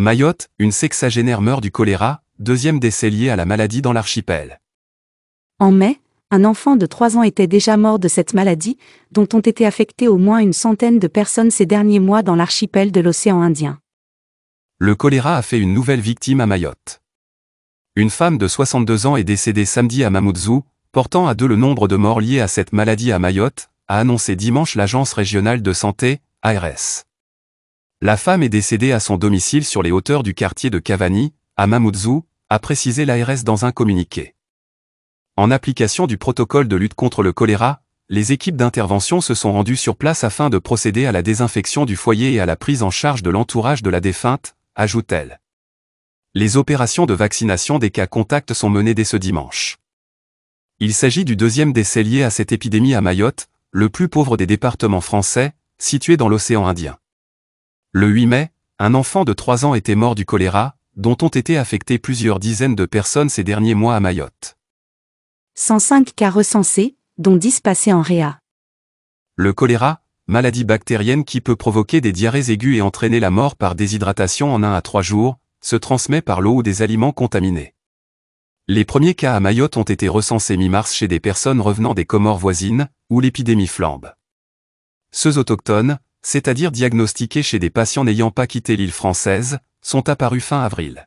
Mayotte, une sexagénaire meurt du choléra, deuxième décès lié à la maladie dans l'archipel. En mai, un enfant de 3 ans était déjà mort de cette maladie, dont ont été affectées au moins une centaine de personnes ces derniers mois dans l'archipel de l'océan Indien. Le choléra a fait une nouvelle victime à Mayotte. Une femme de 62 ans est décédée samedi à Mamoudzou, portant à deux le nombre de morts liés à cette maladie à Mayotte, a annoncé dimanche l'agence régionale de santé, ARS. La femme est décédée à son domicile sur les hauteurs du quartier de Cavani, à Mamoudzou, a précisé l'ARS dans un communiqué. En application du protocole de lutte contre le choléra, les équipes d'intervention se sont rendues sur place afin de procéder à la désinfection du foyer et à la prise en charge de l'entourage de la défunte, ajoute-t-elle. Les opérations de vaccination des cas contacts sont menées dès ce dimanche. Il s'agit du deuxième décès lié à cette épidémie à Mayotte, le plus pauvre des départements français, situé dans l'océan Indien. Le 8 mai, un enfant de 3 ans était mort du choléra, dont ont été affectées plusieurs dizaines de personnes ces derniers mois à Mayotte. 105 cas recensés, dont 10 passés en réa. Le choléra, maladie bactérienne qui peut provoquer des diarrhées aiguës et entraîner la mort par déshydratation en 1 à 3 jours, se transmet par l'eau ou des aliments contaminés. Les premiers cas à Mayotte ont été recensés mi-mars chez des personnes revenant des Comores voisines, où l'épidémie flambe. Ceux autochtones, c'est-à-dire diagnostiqués chez des patients n'ayant pas quitté l'île française, sont apparus fin avril.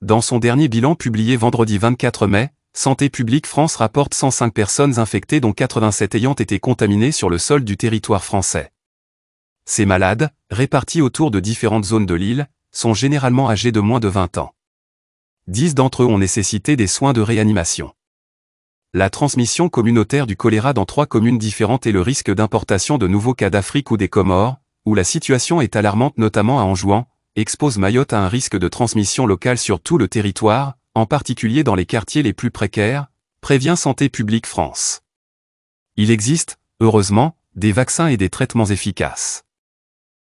Dans son dernier bilan publié vendredi 24 mai, Santé publique France rapporte 105 personnes infectées dont 87 ayant été contaminées sur le sol du territoire français. Ces malades, répartis autour de différentes zones de l'île, sont généralement âgés de moins de 20 ans. 10 d'entre eux ont nécessité des soins de réanimation la transmission communautaire du choléra dans trois communes différentes et le risque d'importation de nouveaux cas d'Afrique ou des Comores, où la situation est alarmante notamment à Anjouan, expose Mayotte à un risque de transmission locale sur tout le territoire, en particulier dans les quartiers les plus précaires, prévient Santé publique France. Il existe, heureusement, des vaccins et des traitements efficaces.